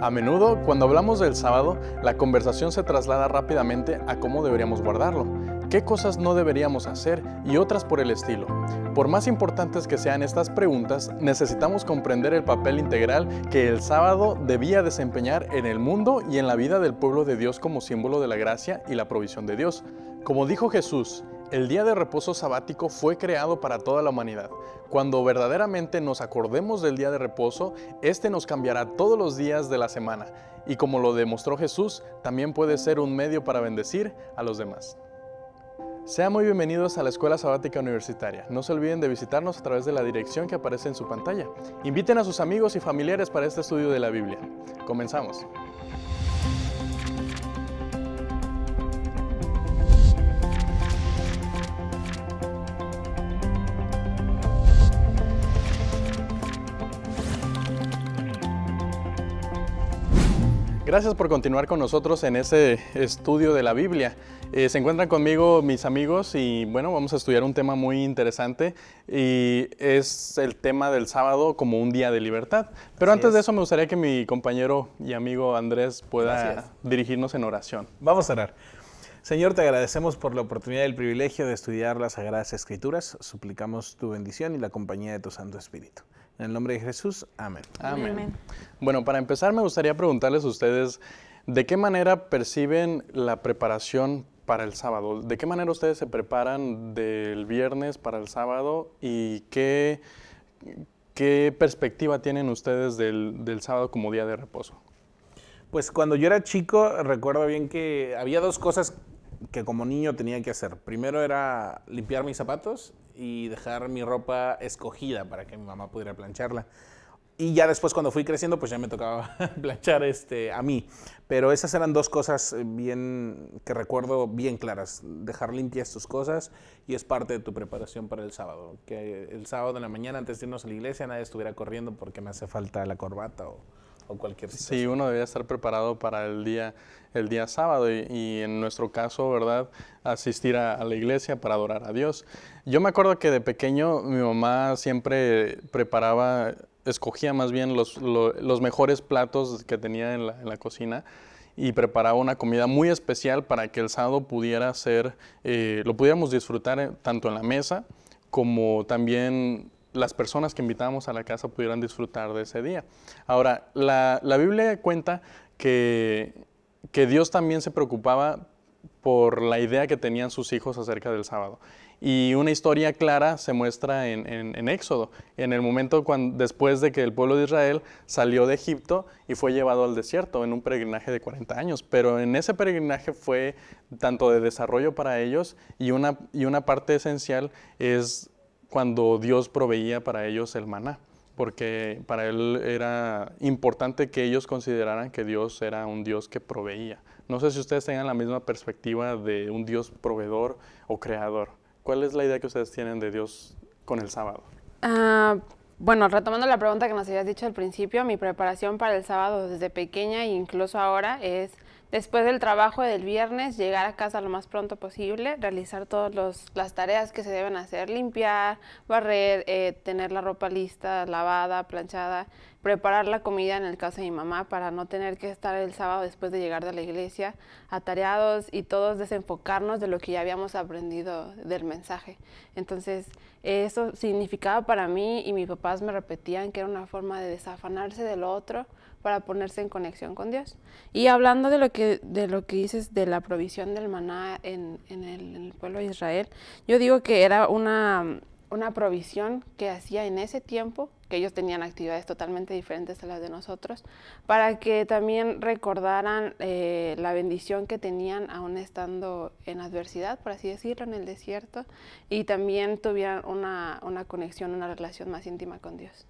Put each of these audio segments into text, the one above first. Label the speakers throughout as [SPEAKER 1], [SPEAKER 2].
[SPEAKER 1] A menudo, cuando hablamos del sábado, la conversación se traslada rápidamente a cómo deberíamos guardarlo, qué cosas no deberíamos hacer y otras por el estilo. Por más importantes que sean estas preguntas, necesitamos comprender el papel integral que el sábado debía desempeñar en el mundo y en la vida del pueblo de Dios como símbolo de la gracia y la provisión de Dios. Como dijo Jesús, el día de reposo sabático fue creado para toda la humanidad. Cuando verdaderamente nos acordemos del día de reposo, este nos cambiará todos los días de la semana. Y como lo demostró Jesús, también puede ser un medio para bendecir a los demás. Sean muy bienvenidos a la Escuela Sabática Universitaria. No se olviden de visitarnos a través de la dirección que aparece en su pantalla. Inviten a sus amigos y familiares para este estudio de la Biblia. Comenzamos. Gracias por continuar con nosotros en ese estudio de la Biblia. Eh, se encuentran conmigo mis amigos y bueno, vamos a estudiar un tema muy interesante y es el tema del sábado como un día de libertad. Pero antes de eso me gustaría que mi compañero y amigo Andrés pueda dirigirnos en oración.
[SPEAKER 2] Vamos a orar. Señor, te agradecemos por la oportunidad y el privilegio de estudiar las Sagradas Escrituras. Suplicamos tu bendición y la compañía de tu Santo Espíritu. En el nombre de Jesús, amén. Amén. Bueno, para
[SPEAKER 1] empezar me gustaría preguntarles a ustedes, ¿de qué manera perciben la preparación para el sábado? ¿De qué manera ustedes se preparan del viernes para el sábado y qué, qué perspectiva tienen ustedes del, del sábado como día
[SPEAKER 2] de reposo? Pues cuando yo era chico recuerdo bien que había dos cosas que como niño tenía que hacer. Primero era limpiar mis zapatos y dejar mi ropa escogida para que mi mamá pudiera plancharla. Y ya después cuando fui creciendo, pues ya me tocaba planchar este, a mí. Pero esas eran dos cosas eh, bien que recuerdo bien claras. Dejar limpias tus cosas y es parte de tu preparación para el sábado. Que el sábado en la mañana, antes de irnos a la iglesia, nadie estuviera corriendo porque me hace falta la corbata o,
[SPEAKER 1] Sí, uno debía estar preparado para el día, el día sábado y, en nuestro caso, ¿verdad? Asistir a, la iglesia para adorar a Dios. Yo me acuerdo que de pequeño mi mamá siempre preparaba, escogía más bien los, mejores platos que tenía en la, cocina y preparaba una comida muy especial para que el sábado pudiera ser, eh, lo pudiéramos disfrutar eh, tanto en la mesa como también las personas que invitamos a la casa pudieran disfrutar de ese día. Ahora, la, Biblia cuenta que, que Dios también se preocupaba por la idea que tenían sus hijos acerca del sábado. Y una historia clara se muestra en, en, en Éxodo, en el momento cuando, después de que el pueblo de Israel salió de Egipto y fue llevado al desierto en un peregrinaje de 40 años. Pero en ese peregrinaje fue tanto de desarrollo para ellos y una, y una parte esencial es cuando Dios proveía para ellos el maná, porque para él era importante que ellos consideraran que Dios era un Dios que proveía. No sé si ustedes tengan la misma perspectiva de un Dios proveedor o creador. ¿Cuál es la idea que ustedes tienen de Dios con el
[SPEAKER 3] sábado? Ah, bueno, retomando la pregunta que nos habías dicho al principio, mi preparación para el sábado desde pequeña e incluso ahora es después del trabajo del viernes, llegar a casa lo más pronto posible, realizar todas las tareas que se deben hacer, limpiar, barrer, eh, tener la ropa lista, lavada, planchada, preparar la comida en el caso de mi mamá para no tener que estar el sábado después de llegar de la iglesia atareados y todos desenfocarnos de lo que ya habíamos aprendido del mensaje. Entonces, eso significaba para mí y mis papás me repetían que era una forma de desafanarse del otro para ponerse en conexión con Dios. Y hablando de lo que, de lo que dices de la provisión del maná en, el, pueblo de Israel, yo digo que era una, provisión que hacía en ese tiempo, que ellos tenían actividades totalmente diferentes a las de nosotros, para que también recordaran eh, la bendición que tenían aún estando en adversidad, por así decirlo, en el desierto, y también tuvieran una conexión, una relación más íntima con Dios.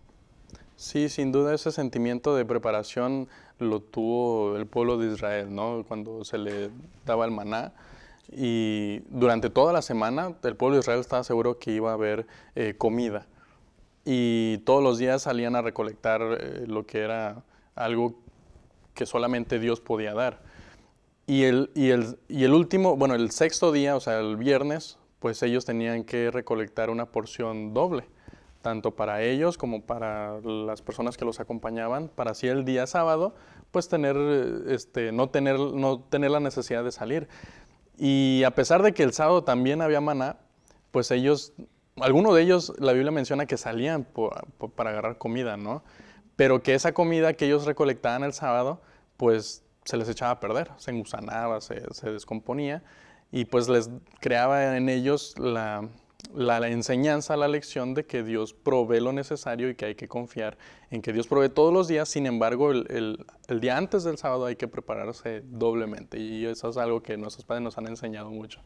[SPEAKER 1] Sí, sin duda ese sentimiento de preparación lo tuvo el pueblo de Israel, ¿no? Cuando se le daba el maná. Y durante toda la semana el pueblo de Israel estaba seguro que iba a haber eh, comida. Y todos los días salían a recolectar eh, lo que era algo que solamente Dios podía dar. Y el, el, y el último, bueno, el sexto día, o sea, el viernes, pues ellos tenían que recolectar una porción doble tanto para ellos como para las personas que los acompañaban, para así el día sábado, pues tener, este, no, tener, no tener la necesidad de salir. Y a pesar de que el sábado también había maná, pues ellos, alguno de ellos, la Biblia menciona que salían para agarrar comida, ¿no? Pero que esa comida que ellos recolectaban el sábado, pues se les echaba a perder, se engusanaba, se descomponía, y pues les creaba en ellos la, la, enseñanza, la lección de que Dios provee lo necesario y que hay que confiar en que Dios provee todos los días, sin embargo, el, día antes del sábado hay que prepararse doblemente y eso es algo que nuestros padres nos han enseñado mucho.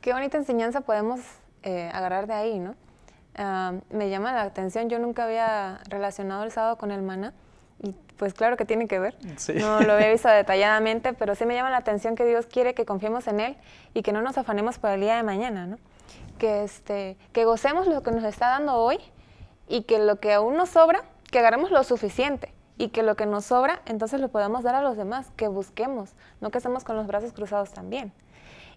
[SPEAKER 4] Qué bonita enseñanza podemos eh, agarrar de ahí, ¿no? me llama la atención, yo nunca había relacionado el sábado con el maná y pues claro que tiene que ver. No lo había visto detalladamente, pero sí me llama la atención que Dios quiere que confiemos en Él y que no nos afanemos por el día de mañana, ¿no? Este, que, gocemos lo que nos está dando hoy y que lo que aún nos sobra, que agarremos lo suficiente y que lo que nos sobra, entonces lo podamos dar a los demás, que busquemos, no que estemos con los brazos cruzados también.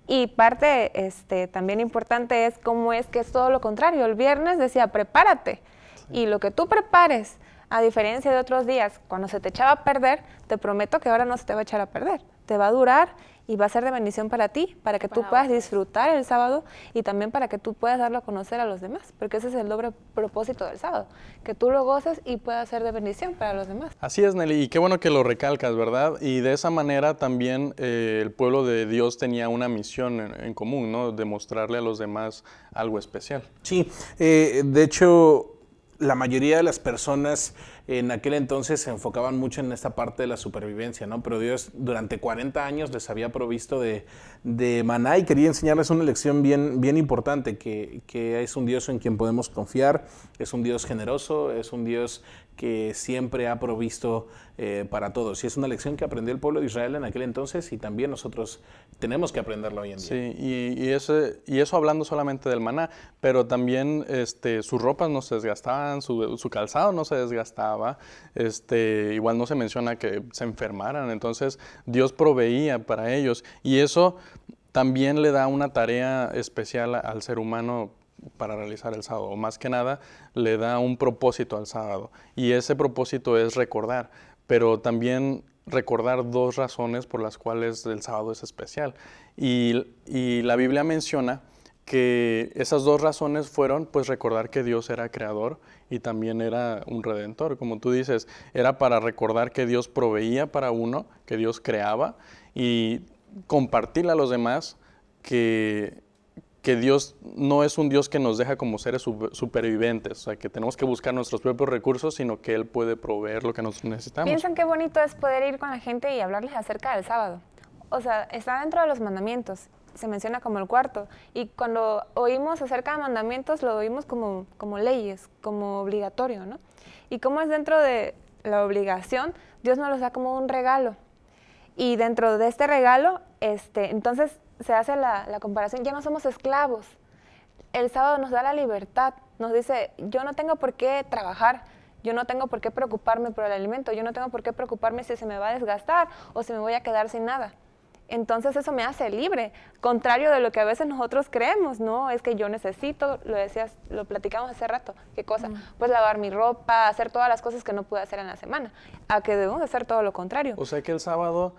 [SPEAKER 4] Y parte este, también importante es cómo es que es todo lo contrario. El viernes decía, prepárate. Y lo que tú prepares, a diferencia de otros días, cuando se te echaba a perder, te prometo que ahora no se te va a echar a perder. Te va a durar y va a ser de bendición para ti, para que tú puedas disfrutar el sábado y también para que tú puedas darlo a conocer a los demás, porque ese es el doble propósito del sábado, que tú lo goces y pueda ser de bendición para los demás.
[SPEAKER 1] Así es, Nelly, y qué bueno que lo recalcas, ¿verdad? Y de esa manera también eh, el pueblo de Dios tenía una misión en, común, ¿no? Demostrarle a los demás algo especial.
[SPEAKER 2] Sí, eh, de hecho, la mayoría de las personas en aquel entonces se enfocaban mucho en esta parte de la supervivencia, ¿no? Pero Dios durante 40 años les había provisto de, maná y quería enseñarles una lección bien, importante, que es un Dios en quien podemos confiar es un Dios generoso, es un Dios que siempre ha provisto eh, para todos. Y es una lección que aprendió el pueblo de Israel en aquel entonces y también nosotros tenemos que aprenderla hoy en día. Sí,
[SPEAKER 1] y, y eso hablando solamente del maná, pero también este, sus ropas no se desgastaban, su, calzado no se desgastaba, este, igual no se menciona que se enfermaran, entonces Dios proveía para ellos y eso también le da una tarea especial al ser humano para realizar el sábado. Más que nada, le da un propósito al sábado. Y ese propósito es recordar, pero también recordar dos razones por las cuales el sábado es especial. Y, la Biblia menciona que esas dos razones fueron pues recordar que Dios era creador y también era un redentor, como tú dices, era para recordar que Dios proveía para uno, que Dios creaba y compartirle a los demás que que Dios no es un Dios que nos deja como seres supervivientes, o sea, que tenemos que buscar nuestros propios recursos, sino que Él puede proveer lo que nos necesitamos. ¿Piensan
[SPEAKER 4] qué bonito es poder ir con la gente y hablarles acerca del sábado? O sea, está dentro de los mandamientos, se menciona como el cuarto, y cuando oímos acerca de mandamientos lo oímos como, como leyes, como obligatorio, ¿no? Y como es dentro de la obligación, Dios nos lo da como un regalo. Y dentro de este regalo, este, entonces se hace la, comparación, ya no somos esclavos. El sábado nos da la libertad, nos dice, yo no tengo por qué trabajar, yo no tengo por qué preocuparme por el alimento, yo no tengo por qué preocuparme si se me va a desgastar o si me voy a quedar sin nada. Entonces eso me hace libre, contrario de lo que a veces nosotros creemos, ¿no? Es que yo necesito, lo decías, lo platicamos hace rato, ¿qué cosa? Mm. Pues lavar mi ropa, hacer todas las cosas que no pude hacer en la semana, a que debemos hacer todo lo contrario.
[SPEAKER 1] O sea que el sábado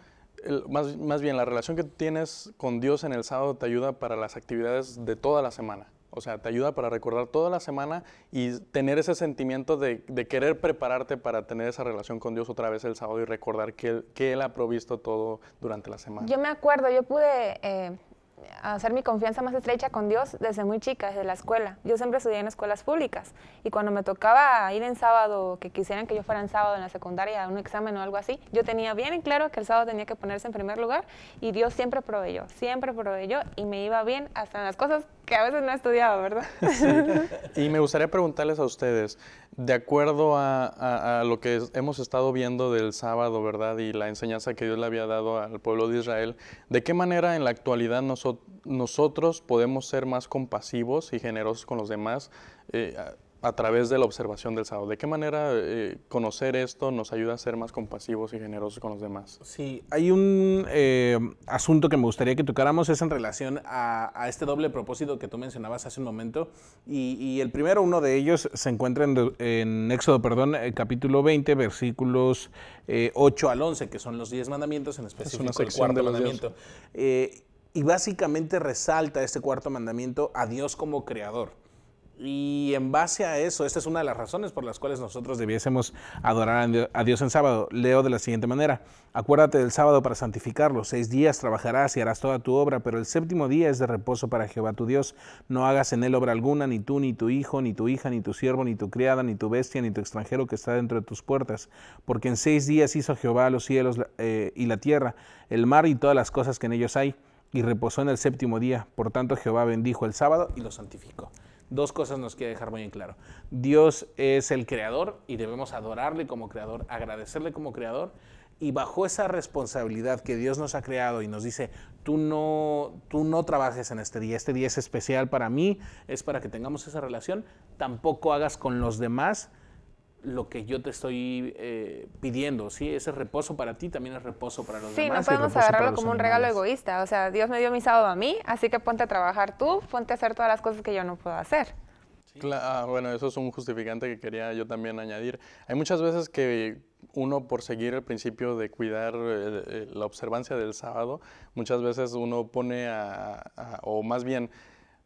[SPEAKER 1] más, bien la relación que tienes con Dios en el sábado te ayuda para las actividades de toda la semana. O sea, te ayuda para recordar toda la semana y tener ese sentimiento de, querer prepararte para tener esa relación con Dios otra vez el sábado y recordar que, que Él ha provisto todo durante la semana.
[SPEAKER 4] Yo me acuerdo, yo pude eh, hacer mi confianza más estrecha con Dios desde muy chica, desde la escuela. Yo siempre estudié en escuelas públicas y cuando me tocaba ir en sábado, que quisieran que yo fuera en sábado en la secundaria a un examen o algo así, yo tenía bien en claro que el sábado tenía que ponerse en primer lugar y Dios siempre proveyó, siempre proveyó y me iba bien hasta en las cosas que a veces no estudiaba, estudiado,
[SPEAKER 1] ¿verdad? Y me gustaría preguntarles a ustedes, de acuerdo a, lo que hemos estado viendo del sábado, ¿verdad? Y la enseñanza que Dios le había dado al pueblo de Israel, ¿de qué manera en la actualidad nosotros podemos ser más compasivos y generosos con los demás? Eh, a través de la observación del sábado. ¿De qué manera eh, conocer esto nos ayuda a ser más compasivos y generosos
[SPEAKER 2] con los demás? Sí, hay un eh, asunto que me gustaría que tocáramos, es en relación a, este doble propósito que tú mencionabas hace un momento. Y, el primero, uno de ellos, se encuentra en, Éxodo, perdón, eh, capítulo 20, versículos 8 al 11, que son los 10 mandamientos, en específico el cuarto mandamiento. y básicamente resalta este cuarto mandamiento a Dios como creador. Y en base a eso, esta es una de las razones por las cuales nosotros debiésemos adorar a Dios en sábado. Leo de la siguiente manera, acuérdate del sábado para santificarlo, seis días trabajarás y harás toda tu obra, pero el séptimo día es de reposo para Jehová tu Dios, no hagas en él obra alguna, ni tú, ni tu hijo, ni tu hija, ni tu siervo, ni tu criada, ni tu bestia, ni tu extranjero que está dentro de tus puertas, porque en seis días hizo Jehová los cielos eh, y la tierra, el mar y todas las cosas que en ellos hay, y reposó en el séptimo día, por tanto Jehová bendijo el sábado y lo santificó dos cosas nos quiere dejar muy en claro. Dios es el creador y debemos adorarle como creador, agradecerle como creador y bajo esa responsabilidad que Dios nos ha creado y nos dice, tú no, tú no trabajes en este día, este día es especial para mí, es para que tengamos esa relación, tampoco hagas con los demás lo que yo te estoy eh, pidiendo, ¿sí? Ese reposo para ti también es reposo para los demás. Sí, no podemos agarrarlo como un regalo
[SPEAKER 4] egoísta. O sea, Dios me dio mi sábado a mí, así que ponte a trabajar tú, ponte a hacer todas las cosas que yo no puedo hacer.
[SPEAKER 1] Ah, bueno, eso es un justificante que quería yo también añadir. Hay muchas veces que uno por seguir el principio de cuidar eh, eh, la observancia del sábado, muchas veces uno pone a o más bien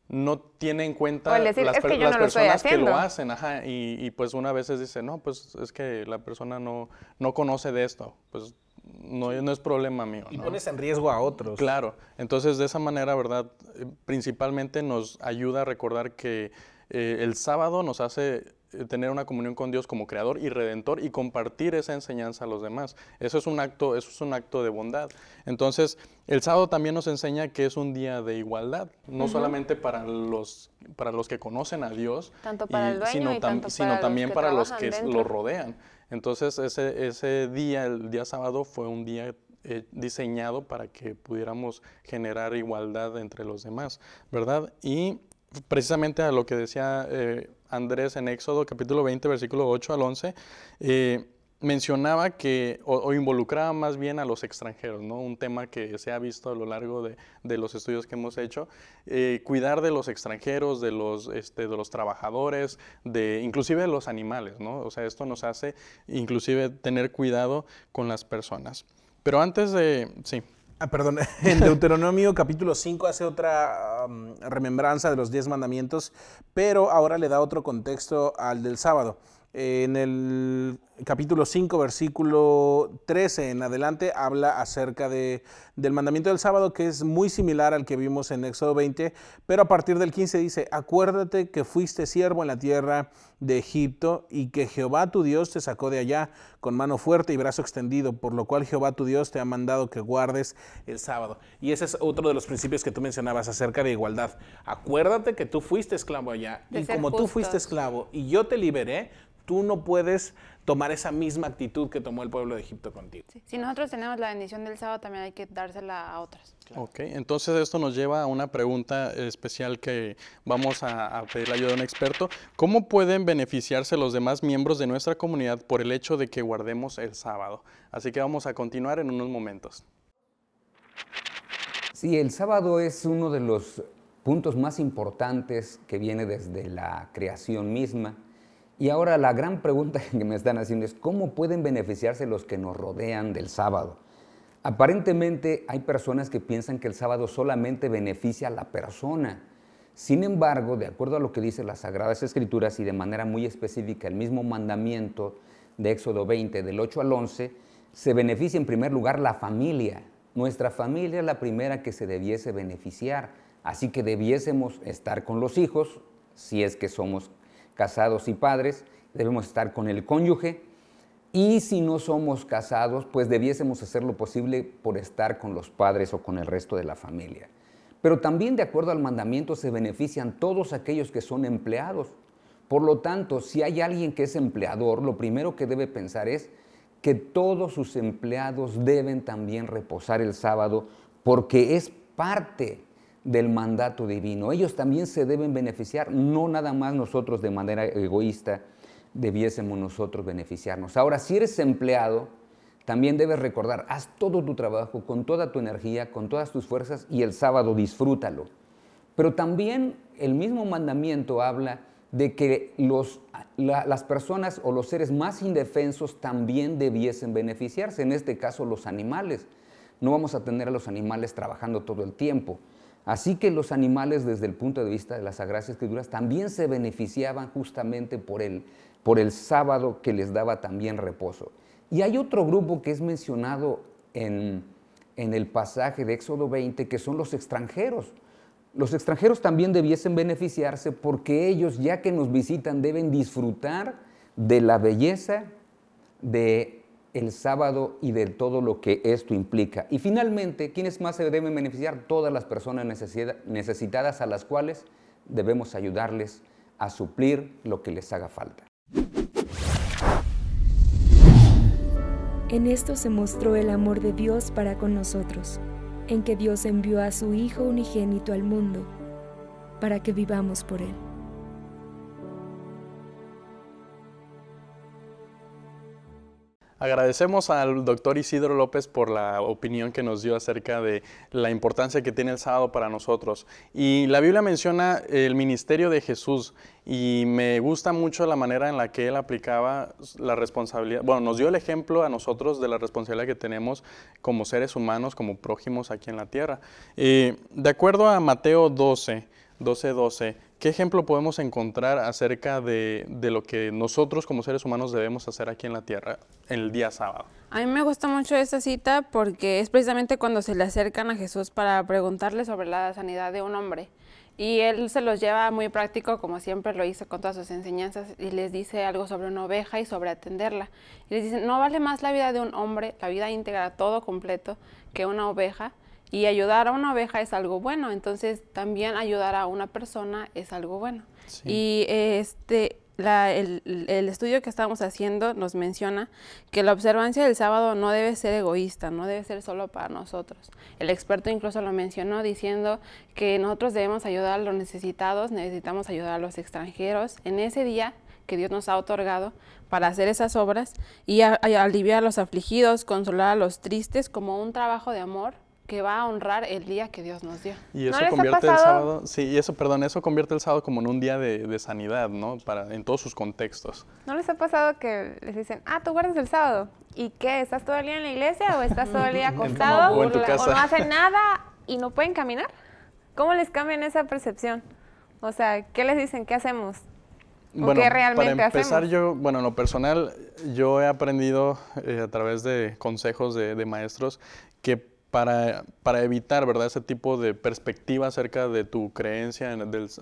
[SPEAKER 1] no tiene en cuenta las, personas que lo hacen, ajá, y, pues una vez dice, no, pues es que la persona no, no conoce de esto, pues no, es problema mío. Y pones en riesgo a otros. Claro, entonces de esa manera, ¿verdad? Eh, principalmente nos ayuda a recordar que eh, el sábado nos hace eh, tener una comunión con Dios como creador y redentor y compartir esa enseñanza a los demás. Eso es un acto, eso es un acto de bondad. Entonces, el sábado también nos enseña que es un día de igualdad, no solamente para los para los que conocen a Dios, sino, también para los que lo rodean. Entonces, ese, ese día, el día sábado, fue un día eh, diseñado para que pudiéramos generar igualdad entre los demás, ¿verdad? Y precisamente a lo que decía eh, Andrés en Éxodo capítulo 20, versículo 8 al 11, eh, mencionaba que, o, involucraba más bien a los extranjeros, ¿no? Un tema que se ha visto a lo largo de, los estudios que hemos hecho, eh, cuidar de los extranjeros, de los, este, de los trabajadores, de, inclusive de los animales, ¿no? O sea, esto nos hace inclusive tener cuidado con las personas. Pero antes de, sí.
[SPEAKER 2] Ah, perdón, en Deuteronomio capítulo 5 hace otra remembranza de los diez mandamientos, pero ahora le da otro contexto al del sábado en el capítulo 5, versículo 13 en adelante, habla acerca de, del mandamiento del sábado, que es muy similar al que vimos en Éxodo 20, pero a partir del 15 dice, acuérdate que fuiste siervo en la tierra de Egipto y que Jehová tu Dios te sacó de allá con mano fuerte y brazo extendido, por lo cual Jehová tu Dios te ha mandado que guardes el sábado. Y ese es otro de los principios que tú mencionabas acerca de igualdad. Acuérdate que tú fuiste esclavo allá y como tú fuiste esclavo y yo te liberé, tú no puedes tomar esa misma actitud que tomó el pueblo de Egipto contigo. Si
[SPEAKER 3] nosotros tenemos la bendición del sábado, también hay que dársela a otras.
[SPEAKER 1] Ok, entonces esto nos lleva a una pregunta especial que vamos a, a pedir la ayuda de un experto. ¿Cómo pueden beneficiarse los demás miembros de nuestra comunidad por el hecho de que guardemos el sábado? Así que vamos a continuar en unos momentos.
[SPEAKER 5] Sí, el sábado es uno de los puntos más importantes que viene desde la creación misma y ahora la gran pregunta que me están haciendo es, ¿cómo pueden beneficiarse los que nos rodean del sábado? Aparentemente hay personas que piensan que el sábado solamente beneficia a la persona. Sin embargo, de acuerdo a lo que dicen las Sagradas Escrituras y de manera muy específica el mismo mandamiento de Éxodo 20, del 8 al 11, se beneficia en primer lugar la familia. Nuestra familia es la primera que se debiese beneficiar, así que debiésemos estar con los hijos si es que somos casados y padres, debemos estar con el cónyuge y si no somos casados, pues debiésemos hacer lo posible por estar con los padres o con el resto de la familia. Pero también de acuerdo al mandamiento se benefician todos aquellos que son empleados. Por lo tanto, si hay alguien que es empleador, lo primero que debe pensar es que todos sus empleados deben también reposar el sábado porque es parte del mandato divino. Ellos también se deben beneficiar, no nada más nosotros de manera egoísta debiésemos nosotros beneficiarnos. Ahora, si eres empleado, también debes recordar, haz todo tu trabajo con toda tu energía, con todas tus fuerzas y el sábado disfrútalo. Pero también el mismo mandamiento habla de que las personas o los seres más indefensos también debiesen beneficiarse, en este caso los animales. No vamos a tener a los animales trabajando todo el tiempo. Así que los animales desde el punto de vista de las Sagradas Escrituras también se beneficiaban justamente por el, por el sábado que les daba también reposo. Y hay otro grupo que es mencionado en, en el pasaje de Éxodo 20, que son los extranjeros. Los extranjeros también debiesen beneficiarse porque ellos, ya que nos visitan, deben disfrutar de la belleza de el sábado y de todo lo que esto implica. Y finalmente, ¿quiénes más se deben beneficiar? Todas las personas necesitadas a las cuales debemos ayudarles a suplir lo que les haga falta.
[SPEAKER 4] En esto se mostró el amor de Dios para con nosotros, en que Dios envió a su Hijo unigénito al mundo, para que vivamos por Él.
[SPEAKER 1] Agradecemos al doctor Isidro López por la opinión que nos dio acerca de la importancia que tiene el sábado para nosotros. Y la Biblia menciona el ministerio de Jesús y me gusta mucho la manera en la que él aplicaba la responsabilidad, bueno, nos dio el ejemplo a nosotros de la responsabilidad que tenemos como seres humanos, como prójimos aquí en la tierra. Eh, de acuerdo a Mateo 12, 12.12, 12. ¿qué ejemplo podemos encontrar acerca de, de, lo que nosotros como seres humanos debemos hacer aquí en la tierra el día sábado?
[SPEAKER 3] A mí me gusta mucho esta cita porque es precisamente cuando se le acercan a Jesús para preguntarle sobre la sanidad de un hombre. Y él se los lleva muy práctico, como siempre lo hizo con todas sus enseñanzas, y les dice algo sobre una oveja y sobre atenderla. Y les dice, no vale más la vida de un hombre, la vida íntegra, todo completo, que una oveja y ayudar a una oveja es algo bueno, entonces también ayudar a una persona es algo bueno. Y este, el, estudio que estamos haciendo nos menciona que la observancia del sábado no debe ser egoísta, no debe ser solo para nosotros. El experto incluso lo mencionó diciendo que nosotros debemos ayudar a los necesitados, necesitamos ayudar a los extranjeros. En ese día que Dios nos ha otorgado para hacer esas obras y aliviar a los afligidos, consolar a los tristes como un trabajo de amor que va a honrar el día que Dios nos dio. Y eso convierte el sábado,
[SPEAKER 1] sí, y eso, perdón, eso convierte el sábado como en un día de, sanidad, ¿no? Para, en todos sus contextos.
[SPEAKER 4] ¿No les ha pasado que les dicen, ah, tú guardas el sábado? ¿Y qué? ¿Estás todo el día en la iglesia o estás todo el día acostado? o, en tu casa. no hacen nada y no pueden caminar. ¿Cómo les cambian esa percepción? O sea, ¿qué les dicen? ¿Qué hacemos? ¿O qué realmente para empezar,
[SPEAKER 1] yo, bueno, en lo personal, yo he aprendido eh, a través de consejos de, de maestros que para, para, evitar ¿verdad? ese tipo de perspectiva acerca de tu creencia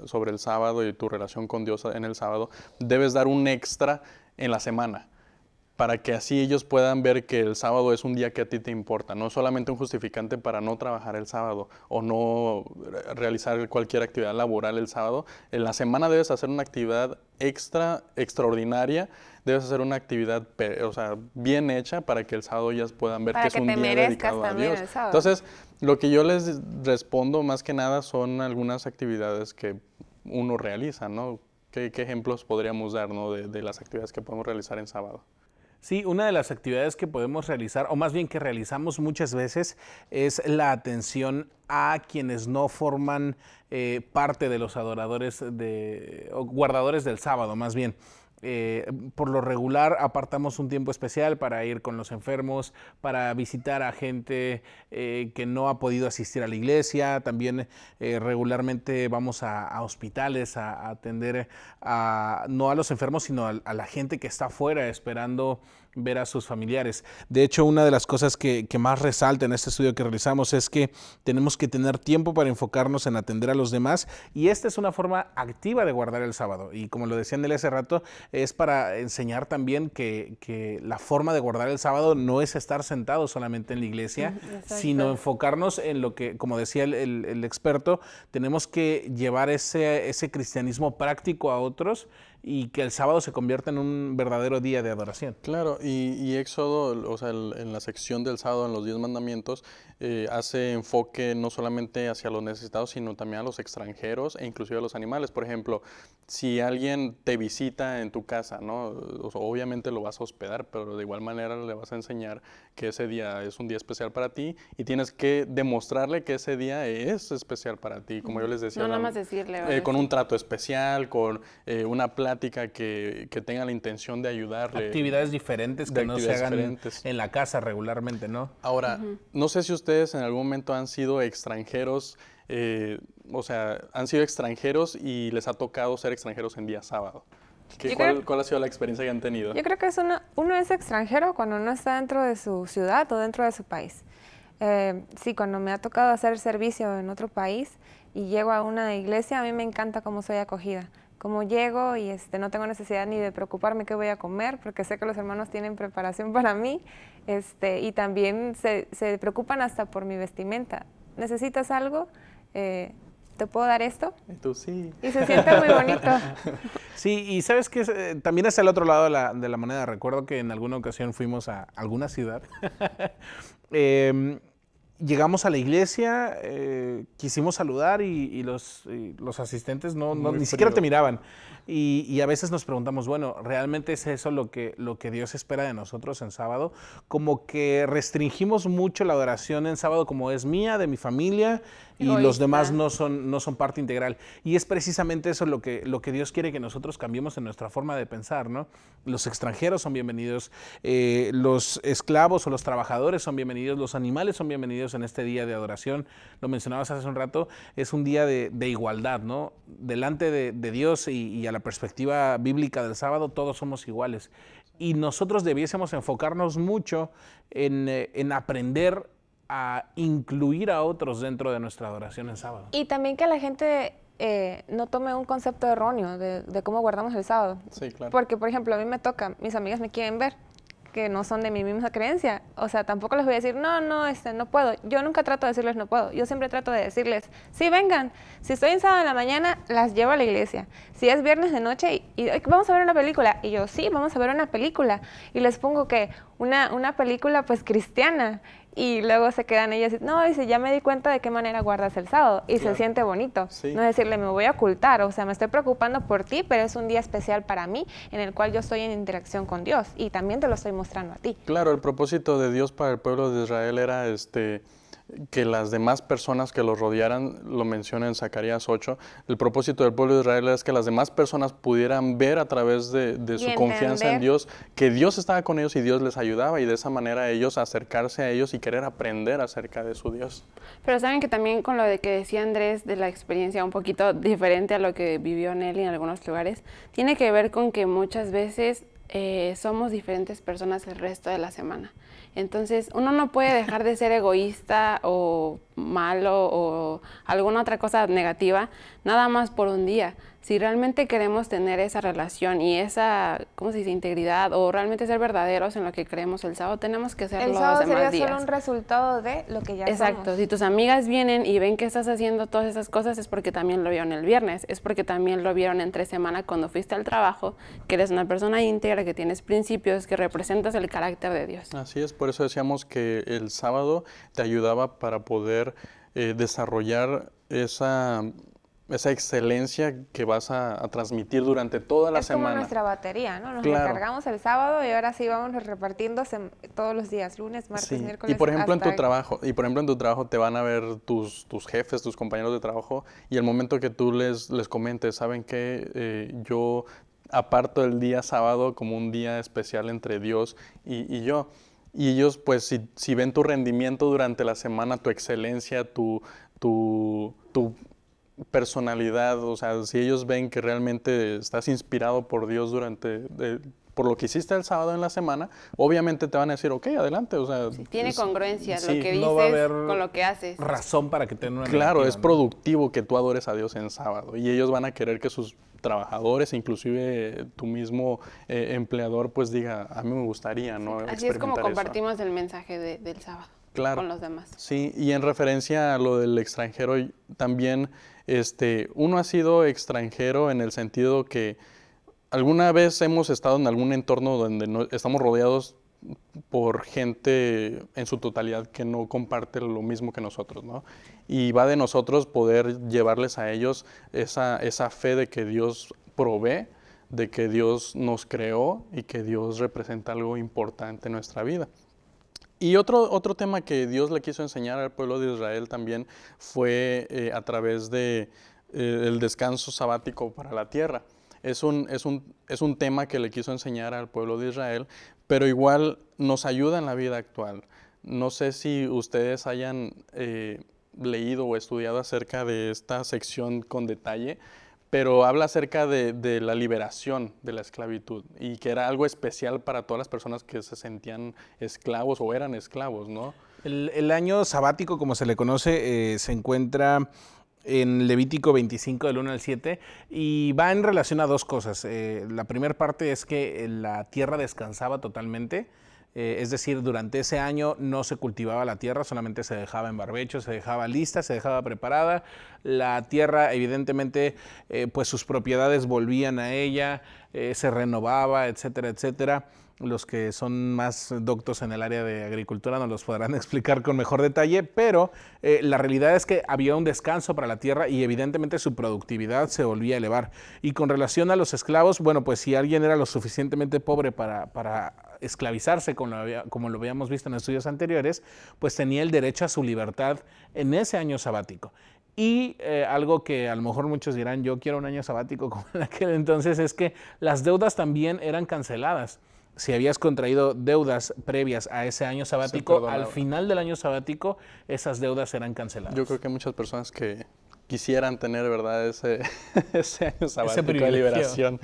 [SPEAKER 1] sobre el sábado y tu relación con Dios en el sábado, debes dar un extra en la semana para que así ellos puedan ver que el sábado es un día que a ti te importa, no solamente un justificante para no trabajar el sábado o no realizar cualquier actividad laboral el sábado. En la semana debes hacer una actividad extra, extraordinaria, debes hacer una actividad o sea, bien hecha para que el sábado ellas puedan ver que, es un día dedicado a Dios. Entonces, lo que yo les respondo más que nada son algunas actividades que uno realiza, ¿no? ¿Qué, ejemplos podríamos dar ¿no? de
[SPEAKER 2] las actividades que podemos realizar en sábado? Sí, una de las actividades que podemos realizar, o más bien que realizamos muchas veces, es la atención a quienes no forman eh, parte de los adoradores de, o guardadores del sábado, más bien. Eh, por lo regular apartamos un tiempo especial para ir con los enfermos, para visitar a gente eh, que no ha podido asistir a la iglesia, también eh, regularmente vamos a, hospitales a, atender no a los enfermos, sino a, a la gente que está afuera esperando ver a sus familiares. De hecho, una de las cosas que, más resalta en este estudio que realizamos es que tenemos que tener tiempo para enfocarnos en atender a los demás y esta es una forma activa de guardar el sábado. Y como lo decían él ese rato, es para enseñar también que, la forma de guardar el sábado no es estar sentado solamente en la iglesia, sino enfocarnos en lo que, como decía el, experto, tenemos que llevar ese, ese cristianismo práctico a otros y que el sábado se convierta en un verdadero día de adoración.
[SPEAKER 1] Claro, y, Éxodo, o sea, en la sección del sábado, en los diez mandamientos, eh, hace enfoque no solamente hacia los necesitados, sino también a los extranjeros e inclusive a los animales. Por ejemplo, si alguien te visita en tu casa, ¿no? obviamente lo vas a hospedar, pero de igual manera le vas a enseñar que ese día es un día especial para ti y tienes que demostrarle que ese día es especial para ti, como yo les decía. No, nada más
[SPEAKER 3] decirle. Eh,
[SPEAKER 1] con un trato especial, con eh, una que, que tenga la intención de ayudarle. Actividades diferentes que no se hagan
[SPEAKER 2] en la casa regularmente, ¿no?
[SPEAKER 1] Ahora, no sé si ustedes en algún momento han sido extranjeros, eh, o sea, han sido extranjeros y les ha tocado ser extranjeros en día sábado. ¿Qué, cuál, ha sido la experiencia que han tenido? Yo creo
[SPEAKER 4] que es una, uno es extranjero cuando uno está dentro de su ciudad o dentro de su país. Eh, sí, cuando me ha tocado hacer servicio en otro país y llego a una iglesia, a mí me encanta cómo soy acogida como llego y este, no tengo necesidad ni de preocuparme qué voy a comer, porque sé que los hermanos tienen preparación para mí, este, y también se, se preocupan hasta por mi vestimenta. ¿Necesitas algo? Eh, ¿Te puedo dar esto?
[SPEAKER 2] Y tú sí. Y se siente muy bonito. sí, y sabes que eh, también es el otro lado de la, de la, moneda. Recuerdo que en alguna ocasión fuimos a alguna ciudad em, llegamos a la iglesia, eh, quisimos saludar y, los, los asistentes no, ni siquiera te miraban. Y, a veces nos preguntamos, bueno, ¿realmente es eso lo que, lo que Dios espera de nosotros en sábado? Como que restringimos mucho la adoración en sábado como es mía, de mi familia, y los demás no son, no son parte integral. Y es precisamente eso lo que, lo que Dios quiere que nosotros cambiemos en nuestra forma de pensar, ¿no? Los extranjeros son bienvenidos, eh, los esclavos o los trabajadores son bienvenidos, los animales son bienvenidos en este día de adoración. Lo mencionabas hace un rato, es un día de, igualdad, ¿no? Delante de, Dios y a la perspectiva bíblica del sábado todos somos iguales. Y nosotros debiésemos enfocarnos mucho en, eh, aprender a incluir a otros dentro de nuestra adoración en sábado.
[SPEAKER 4] Y también que la gente eh, no tome un concepto erróneo de, cómo guardamos el sábado. Sí, claro. Porque, por ejemplo, a mí me toca, mis amigas me quieren ver que no son de mi misma creencia. O sea, tampoco les voy a decir, no, no, este, no puedo. Yo nunca trato de decirles no puedo. Yo siempre trato de decirles, sí, vengan. Si estoy en sábado en la mañana, las llevo a la iglesia. Si es viernes de noche y, y vamos a ver una película. Y yo, sí, vamos a ver una película. Y les pongo que una, una película pues cristiana y luego se quedan ellas y no, dice, ya me di cuenta de qué manera guardas el sábado y se siente bonito. No es decirle, me voy a ocultar, o sea, me estoy preocupando por ti, pero es un día especial para mí en el cual yo estoy en interacción con Dios y también te lo estoy mostrando a ti. Claro,
[SPEAKER 1] el propósito de Dios para el pueblo de Israel era este que las demás personas que los rodearan, lo menciona en Zacarías 8, el propósito del pueblo de Israel es que las demás personas pudieran ver a través de, su confianza en Dios que Dios estaba con ellos y Dios les ayudaba y de esa manera ellos acercarse a ellos y querer aprender acerca de su Dios.
[SPEAKER 3] Pero saben que también con lo de que decía Andrés de la experiencia un poquito diferente a lo que vivió Nelly en algunos lugares, tiene que ver con que muchas veces eh, somos diferentes personas el resto de la semana. Entonces, uno no puede dejar de ser egoísta o malo o alguna otra cosa negativa, nada más por un día. Si realmente queremos tener esa relación y esa, ¿cómo se dice?, integridad o realmente ser verdaderos en lo que creemos el sábado, tenemos que ser el sábado sería solo un
[SPEAKER 4] resultado de lo que ya Exacto. Si tus
[SPEAKER 3] amigas vienen y ven que estás haciendo todas esas cosas es porque también lo vieron el viernes, es porque también lo vieron entre semana cuando fuiste al trabajo, que eres una persona íntegra, que tienes principios, que representas el carácter de Dios.
[SPEAKER 1] Así es, por eso decíamos que el sábado te ayudaba para poder eh, desarrollar esa, esa excelencia que vas a, transmitir durante toda la semana. Es como nuestra
[SPEAKER 4] batería, ¿no? Nos recargamos el sábado y ahora sí vamos repartiendo todos los días, lunes, martes, miércoles. Y por ejemplo en tu
[SPEAKER 1] trabajo, y por ejemplo en tu trabajo te van a ver tus, tus jefes, tus compañeros de trabajo y el momento que tú les, les comentes, ¿saben qué? Eh, yo aparto el día sábado como un día especial entre Dios y, y yo. Y ellos, pues, si, si ven tu rendimiento durante la semana, tu excelencia, tu, tu, personalidad, o sea, si ellos ven que realmente estás inspirado por Dios durante por lo que hiciste el sábado en la semana, obviamente te van a decir, ok, adelante. O sea, tiene congruencia
[SPEAKER 3] lo que dices no va a haber con lo que haces. Razón
[SPEAKER 2] para que tengan una. Claro, es
[SPEAKER 1] productivo que tú adores a Dios en sábado y ellos van a querer que sus trabajadores, inclusive tu mismo eh, empleador, pues diga, a mí me gustaría, ¿no? Así es como compartimos
[SPEAKER 3] el mensaje del sábado claro, con los demás.
[SPEAKER 1] Sí, y en referencia a lo del extranjero, también este, uno ha sido extranjero en el sentido que ¿Alguna vez hemos estado en algún entorno donde estamos rodeados por gente en su totalidad que no comparte lo mismo que nosotros, ¿no? Y va de nosotros poder llevarles a ellos esa, fe de que Dios provee, de que Dios nos creó y que Dios representa algo importante en nuestra vida. Y otro, tema que Dios le quiso enseñar al pueblo de Israel también fue eh, a través de eh, descanso sabático para la tierra es un, es, un, es un tema que le quiso enseñar al pueblo de Israel, pero igual nos ayuda en la vida actual. No sé si ustedes hayan eh, leído o estudiado acerca de esta sección con detalle, pero habla acerca de, de, la liberación de la esclavitud y que era algo especial para todas las personas que se sentían esclavos o eran esclavos, ¿no?
[SPEAKER 2] El, el año sabático, como se le conoce, eh, se encuentra en Levítico 25 del 1 al 7 y va en relación a dos cosas. Eh, la primera parte es que eh, la tierra descansaba totalmente, eh, es decir, durante ese año no se cultivaba la tierra, solamente se dejaba en barbecho, se dejaba lista, se dejaba preparada. La tierra, evidentemente, pues sus propiedades volvían a ella, eh, se renovaba, etcétera, etcétera. Los que son más doctos en el área de agricultura nos los podrán explicar con mejor detalle, pero eh, la realidad es que había un descanso para la tierra y evidentemente su productividad se volvía a elevar. Y con relación a los esclavos, bueno, pues si alguien era lo suficientemente pobre para, esclavizarse, como lo habíamos visto en estudios anteriores, pues tenía el derecho a su libertad en ese año sabático. Y eh, algo que a lo mejor muchos dirán, yo quiero un año sabático como en aquel entonces, es que las deudas también eran canceladas. Si habías contraído deudas previas a ese año sabático, al final del año sabático, esas deudas eran canceladas. Yo creo que hay muchas personas que quisieran tener,
[SPEAKER 1] ¿verdad? Ese, año sabático de liberación.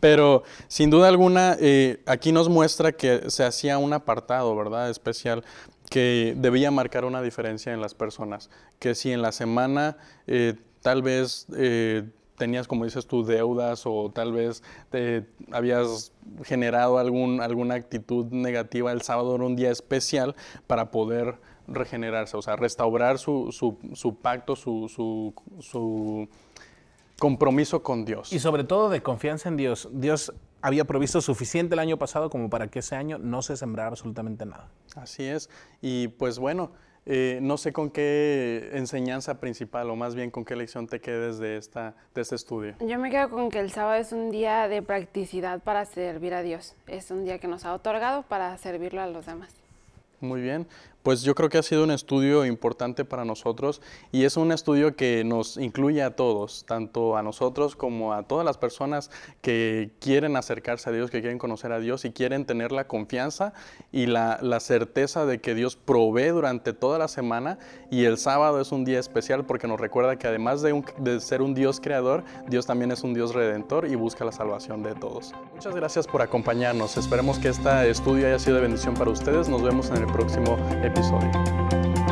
[SPEAKER 1] Pero sin duda alguna, eh, aquí nos muestra que se hacía un apartado, ¿verdad? Especial que debía marcar una diferencia en las personas, que si en la semana eh, tal vez eh, tenías, como dices tú, deudas o tal vez te habías generado alguna actitud negativa, el sábado era un día especial para poder regenerarse, o sea, restaurar su, pacto, su, su, compromiso con Dios.
[SPEAKER 2] Y sobre todo de confianza en Dios. Dios había provisto suficiente el año pasado como para que ese año no se sembrara absolutamente nada.
[SPEAKER 1] Así es. Y pues bueno, eh, no sé con qué enseñanza principal o más bien con qué lección te quedes de, esta, de este estudio.
[SPEAKER 3] Yo me quedo con que el sábado es un día de practicidad para servir a Dios. Es un día que nos ha otorgado para servirlo a los demás.
[SPEAKER 1] Muy bien. Pues yo creo que ha sido un estudio importante para nosotros y es un estudio que nos incluye a todos, tanto a nosotros como a todas las personas que quieren acercarse a Dios, que quieren conocer a Dios y quieren tener la confianza y la, certeza de que Dios provee durante toda la semana y el sábado es un día especial porque nos recuerda que además de, de ser un Dios creador, Dios también es un Dios redentor y busca la salvación de todos. Muchas gracias por acompañarnos, esperemos que este estudio haya sido de bendición para ustedes, nos vemos en el próximo episodio. Thank